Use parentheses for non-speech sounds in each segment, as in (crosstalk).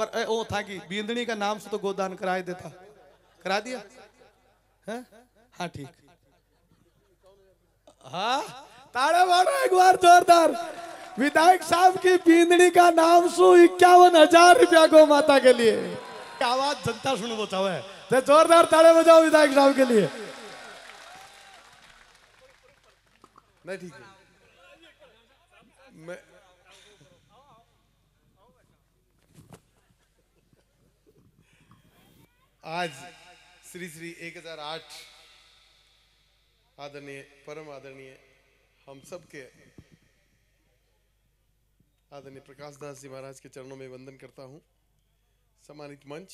पर ओ था कि बींदनी का नाम से तो गोदान करा देता करा दिया हाँ ठीक हाँ ताड़ा मारो एक बार जोरदार विधायक साहब की बींदनी का नाम सु इक्यावन हजार रुपया गो माता के लिए आवाज जनता सुन वो चाहे तो जोरदार ताड़े बजाओ विधायक साहब के लिए नहीं ठीक है आज श्री श्री 1008 आदरणीय परम आदरणीय हम सब के आदरणीय प्रकाश दास जी महाराज के चरणों में वंदन करता हूँ सम्मानित मंच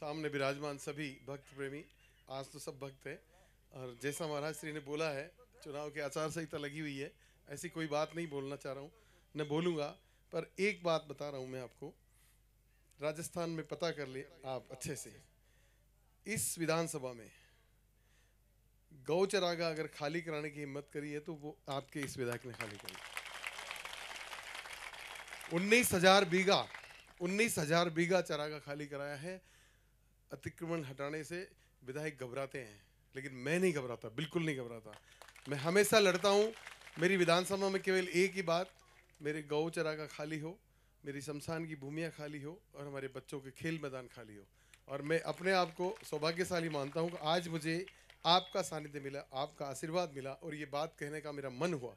सामने विराजमान सभी भक्त प्रेमी आज तो सब भक्त हैं और जैसा महाराज श्री ने बोला है चुनाव की आचार संहिता लगी हुई है ऐसी कोई बात नहीं बोलना चाह रहा हूँ न बोलूँगा पर एक बात बता रहा हूँ मैं आपको राजस्थान में पता कर ले आप अच्छे से इस विधानसभा में गौ चरागा अगर खाली कराने की हिम्मत करी है तो वो आपके इस विधायक ने खाली करी उन्नीस हजार बीघा उन्नीस हजार बीघा चरागा खाली कराया है अतिक्रमण हटाने से विधायक घबराते हैं लेकिन मैं नहीं घबराता बिल्कुल नहीं घबराता मैं हमेशा लड़ता हूँ मेरी विधानसभा में केवल एक ही बात मेरे गौ चरागा खाली हो मेरी शमशान की भूमिया खाली हो और हमारे बच्चों के खेल मैदान खाली हो और मैं अपने आप को सौभाग्यशाली मानता हूँ कि आज मुझे आपका सानिध्य मिला आपका आशीर्वाद मिला और ये बात कहने का मेरा मन हुआ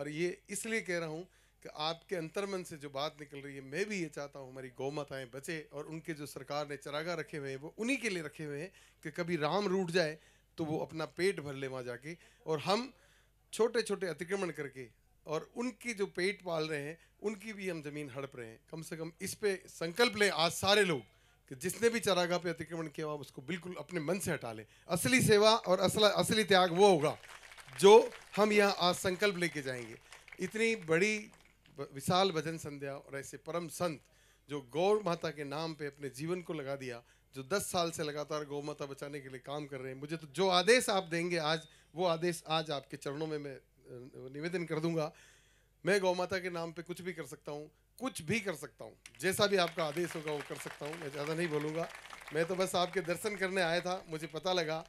और ये इसलिए कह रहा हूँ कि आपके अंतर्मन से जो बात निकल रही है मैं भी ये चाहता हूँ हमारी गौ माताएँ बचे और उनके जो सरकार ने चरागा रखे हुए हैं वो उन्हीं के लिए रखे हुए हैं कि कभी राम रूट जाए तो वो अपना पेट भर ले वहाँ जाके और हम छोटे छोटे अतिक्रमण करके और उनके जो पेट पाल रहे हैं उनकी भी हम ज़मीन हड़प रहे हैं कम से कम इस पे संकल्प लें आज सारे लोग कि जिसने भी चरागा पे अतिक्रमण किया हुआ उसको बिल्कुल अपने मन से हटा लें असली सेवा और असला असली त्याग वो होगा जो हम यहाँ आज संकल्प लेके जाएंगे इतनी बड़ी विशाल भजन संध्या और ऐसे परम संत जो गौ माता के नाम पे अपने जीवन को लगा दिया जो 10 साल से लगातार गौ माता बचाने के लिए काम कर रहे हैं मुझे तो जो आदेश आप देंगे आज वो आदेश आज आपके चरणों में मैं निवेदन कर दूंगा मैं गौ माता के नाम पे कुछ भी कर सकता हूँ कुछ भी कर सकता हूँ जैसा भी आपका आदेश होगा वो कर सकता हूँ मैं ज़्यादा नहीं बोलूँगा मैं तो बस आपके दर्शन करने आया था मुझे पता लगा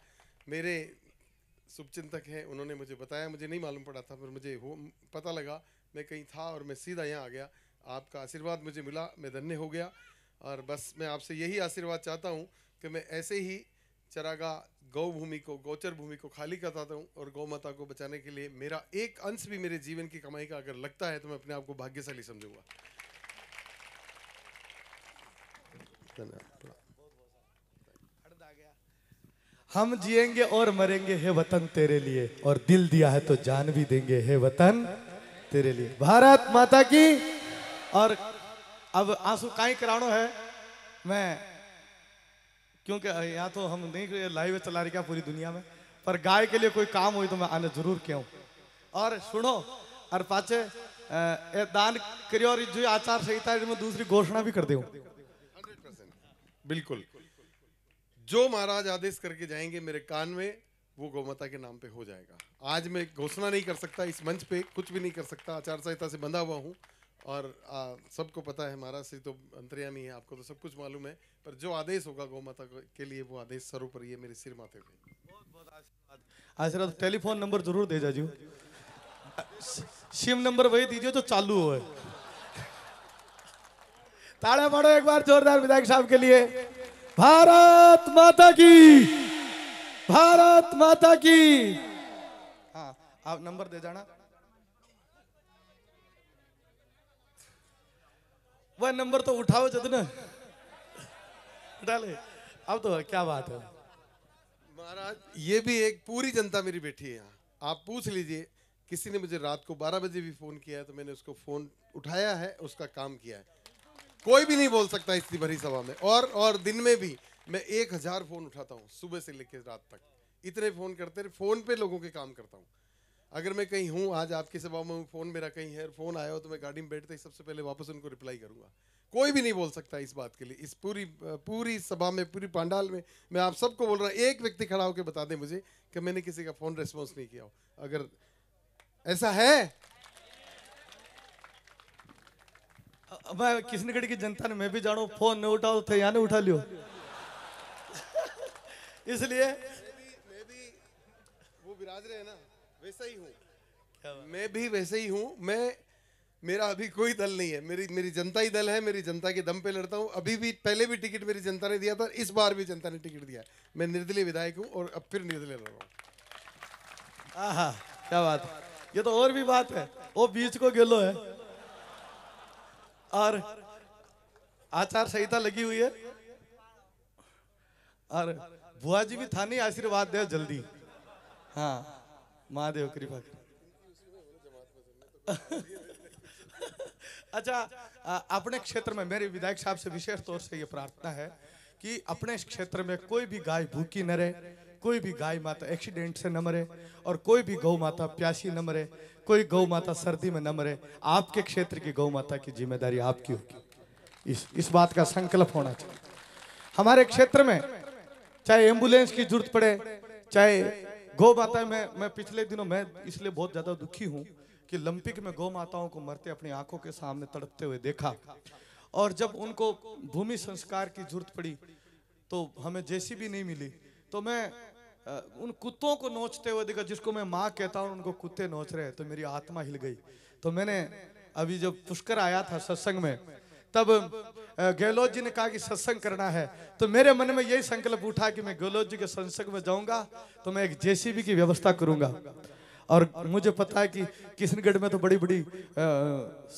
मेरे शुभचिंतक हैं उन्होंने मुझे बताया मुझे नहीं मालूम पड़ा था पर मुझे हो पता लगा मैं कहीं था और मैं सीधा यहाँ आ गया आपका आशीर्वाद मुझे मिला मैं धन्य हो गया और बस मैं आपसे यही आशीर्वाद चाहता हूँ कि मैं ऐसे ही चरागा गौ भूमि को गोचर भूमि को खाली करता हूँ और गौ माता को बचाने के लिए मेरा एक अंश भी मेरे जीवन की कमाई का अगर लगता है तो मैं अपने आप को भाग्यशाली समझूंगा हम जिएंगे और मरेंगे हे वतन तेरे लिए और दिल दिया है तो जान भी देंगे हे वतन तेरे लिए भारत माता की और अब आंसू काई कराणो है मैं क्योंकि यहाँ तो हम नहीं लाइव चला रही क्या पूरी दुनिया में पर गाय के लिए कोई काम हुई तो मैं आने जरूर क्यों और सुनो और पाचे दान करियो और जो आचार संहिता में दूसरी घोषणा भी कर दे बिल्कुल जो महाराज आदेश करके जाएंगे मेरे कान में वो गौमाता के नाम पे हो जाएगा आज मैं घोषणा नहीं कर सकता इस मंच पे कुछ भी नहीं कर सकता आचार संहिता से बंधा हुआ हूँ और सबको पता है महाराज से तो अंतर्यामी है आपको तो सब कुछ मालूम है पर जो आदेश होगा गौ माता के लिए वो आदेश सर्वोपरि है मेरे सिर माथे पे आशीर्वाद टेलीफोन नंबर जरूर दे जाजू शिव नंबर वही दीजिए तो चालू हो ताड़े पड़ो एक बार जोरदार विधायक साहब के लिए भारत माता की भारत माता की हाँ आप नंबर दे जाना वह नंबर तो उठाओ जतना डाले अब तो क्या बात है महाराज ये भी एक पूरी जनता मेरी बैठी है यहाँ आप पूछ लीजिए किसी ने मुझे रात को 12 बजे भी फोन किया है तो मैंने उसको फोन उठाया है उसका काम किया है कोई भी नहीं बोल सकता इतनी भरी सभा में और और दिन में भी मैं एक हजार फोन उठाता हूँ सुबह से लेकर रात तक इतने फोन करते रहे फोन पे लोगों के काम करता हूँ अगर मैं कहीं हूँ आज आपकी सभा में फोन मेरा कहीं है फोन आया हो तो मैं गाड़ी में बैठते ही सबसे पहले वापस उनको रिप्लाई करूंगा कोई भी नहीं बोल सकता इस बात के लिए इस पूरी पूरी सभा में पूरी पांडाल में मैं आप सबको बोल रहा हूँ एक व्यक्ति खड़ा होकर बता दें मुझे कि मैंने किसी का फोन रिस्पॉन्स नहीं किया हो अगर ऐसा है मैं किशनगढ़ की जनता ने मैं भी जानू फोन नहीं उठाओ थे यहाँ नहीं उठा लियो (laughs) इसलिए मैं भी वो विराज रहे ना वैसा ही हूँ मैं भी वैसे ही हूँ मैं मेरा अभी कोई दल नहीं है मेरी मेरी जनता ही दल है मेरी जनता के दम पे लड़ता हूँ अभी भी पहले भी टिकट मेरी जनता ने दिया था इस बार भी जनता ने टिकट दिया मैं निर्दलीय विधायक हूँ और अब फिर निर्दलीय लड़ रहा हूँ क्या बात है ये तो और भी बात है वो बीच को गेलो है और आचार संहिता लगी हुई है और बुआ जी भी थानी आशीर्वाद दे जल्दी हाँ महादेव कृपा कर अच्छा अपने क्षेत्र में मेरे विधायक साहब से विशेष तौर से ये प्रार्थना है कि अपने क्षेत्र में कोई भी गाय भूखी न रहे कोई भी गाय माता एक्सीडेंट से न मरे और कोई भी गौ माता प्यासी न मरे कोई गौ माता सर्दी में न मरे आपके क्षेत्र की गौ माता की जिम्मेदारी आपकी होगी इस इस बात का संकल्प होना चाहिए हमारे क्षेत्र में चाहे एम्बुलेंस की जरूरत पड़े चाहे गौ माता में मैं पिछले दिनों मैं इसलिए बहुत ज्यादा दुखी हूँ कि लंपिक में गौ माताओं को मरते अपनी आंखों के सामने तड़पते हुए देखा और जब उनको भूमि संस्कार की जरूरत पड़ी तो हमें जैसी भी नहीं मिली तो मैं उन कुत्तों को नोचते हुए देखा जिसको मैं माँ कहता हूँ उनको कुत्ते नोच रहे हैं तो मेरी आत्मा हिल गई तो मैंने अभी जब पुष्कर आया था सत्संग में तब गहलोत जी ने कहा कि सत्संग करना है तो मेरे मन में यही संकल्प उठा कि मैं गहलोत जी के सत्संग में जाऊंगा तो मैं एक जेसीबी की व्यवस्था करूंगा और मुझे पता है कि किशनगढ़ में तो बड़ी बड़ी आ,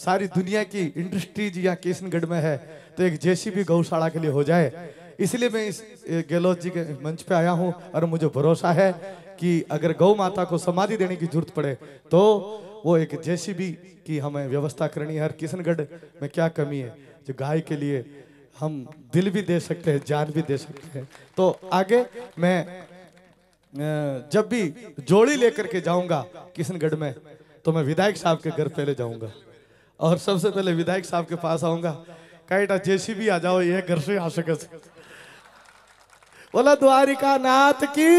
सारी दुनिया की इंडस्ट्रीज या किशनगढ़ में है तो एक जेसीबी गौशाला के लिए हो जाए इसलिए मैं इस गहलोत जी के मंच पे आया हूँ और मुझे भरोसा है कि अगर गौ माता को समाधि देने की जरूरत पड़े तो वो एक भी की हमें व्यवस्था करनी है हर किशनगढ़ में क्या कमी है जो गाय के लिए हम दिल भी दे सकते हैं जान भी दे सकते हैं तो आगे मैं जब भी जोड़ी लेकर के जाऊंगा किशनगढ़ में तो मैं विधायक साहब के घर पहले जाऊंगा और सबसे पहले विधायक साहब के पास आऊंगा कहेटा भी आ जाओ ये घर से आ सके बोला द्वारिका नाथ की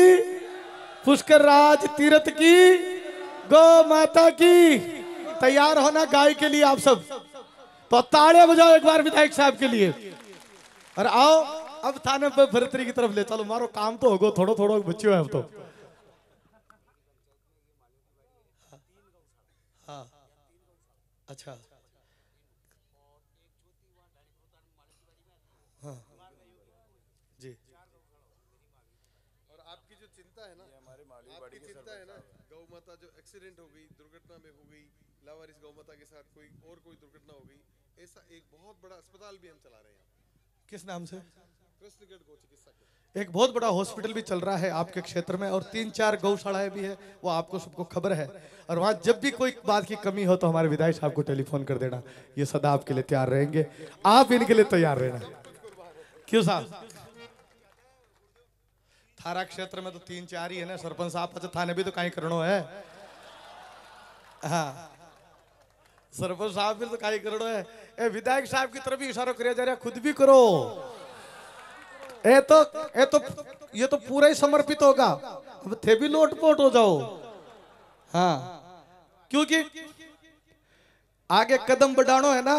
पुष्कर राज तीर्थ की गौ माता की तैयार होना गाय के लिए आप सब तो ताड़े बजाओ एक बार विधायक साहब के लिए और आओ अब थाने पर भरतरी की तरफ ले चलो मारो काम तो होगा थोड़ो थोड़ो बच्चे है अब तो हाँ, हाँ, अच्छा चिंता है ना हमारे आपकी चिंता है ना गौ माता जो एक्सीडेंट हो गई दुर्घटना में हो गई लावारिस गौ माता के साथ कोई और कोई दुर्घटना हो गई ऐसा एक बहुत बड़ा अस्पताल भी हम चला रहे हैं किस नाम से कृष्णगढ़ गौ चिकित्सा एक बहुत बड़ा हॉस्पिटल भी चल रहा है आपके क्षेत्र में और तीन चार गौशालाएं भी है वो आपको सबको खबर है और वहां जब भी कोई बात की कमी हो तो हमारे विधायक साहब को टेलीफोन कर देना ये सदा आपके लिए तैयार रहेंगे आप इनके लिए तैयार रहना क्यों साहब थारा क्षेत्र में तो तीन चार ही है ना सरपंच साहब अच्छा थाने भी तो कहीं करणो है हाँ सरपंच साहब भी तो कहीं करणो है ए विधायक साहब की तरफ भी इशारा करे जा रहा खुद भी करो ए तो ए तो ये तो पूरा ही समर्पित होगा अब थे भी लोटपोट हो जाओ हाँ क्योंकि आगे कदम बढ़ानो है ना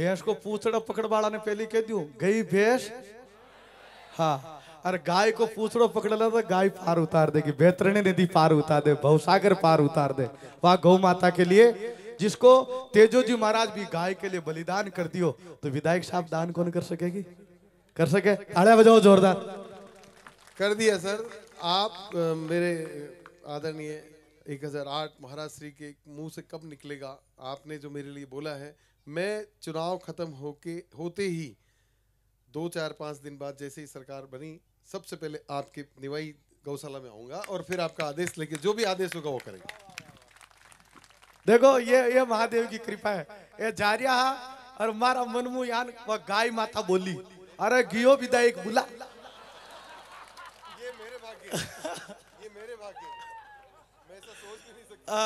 भैंस को पूछड़ा पकड़ वाला ने पहले कह दियो गई भैंस हाँ अरे गाय को पूछड़ो पकड़ला तो गाय पार उतार देगी बेहतरीन नदी पार उतार दे भवसागर पार उतार दे वहां गौ माता के लिए जिसको तेजो जी महाराज भी गाय के लिए बलिदान कर दियो तो विधायक साहब दान कौन कर सकेगी कर सके अरे बजाओ जोरदार कर दिया सर आप मेरे आदरणीय 1008 महाराज श्री के मुंह से कब निकलेगा आपने जो मेरे लिए बोला है मैं चुनाव खत्म होके होते ही दो चार पांच दिन बाद जैसे ही सरकार बनी सबसे पहले आपके निवाई गौशाला में आऊंगा और फिर आपका आदेश लेके जो भी आदेश होगा वो करेंगे देखो ये ये महादेव की कृपा है ये जा रहा और मारा मनमु यान वह गाय माता बोली अरे गियो विधायक बुला ये मेरे भाग्य ये मेरे भाग्य मैं ऐसा सोच भी नहीं सकता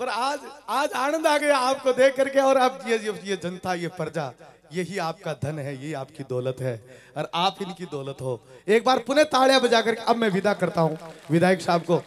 पर आज आज आनंद आ गया आपको देख करके और आप ये ये, ये जनता ये प्रजा यही आपका धन है ये आपकी दौलत है और आप इनकी दौलत हो एक बार पुनः ताड़िया बजा करके अब मैं विदा करता हूँ विधायक साहब को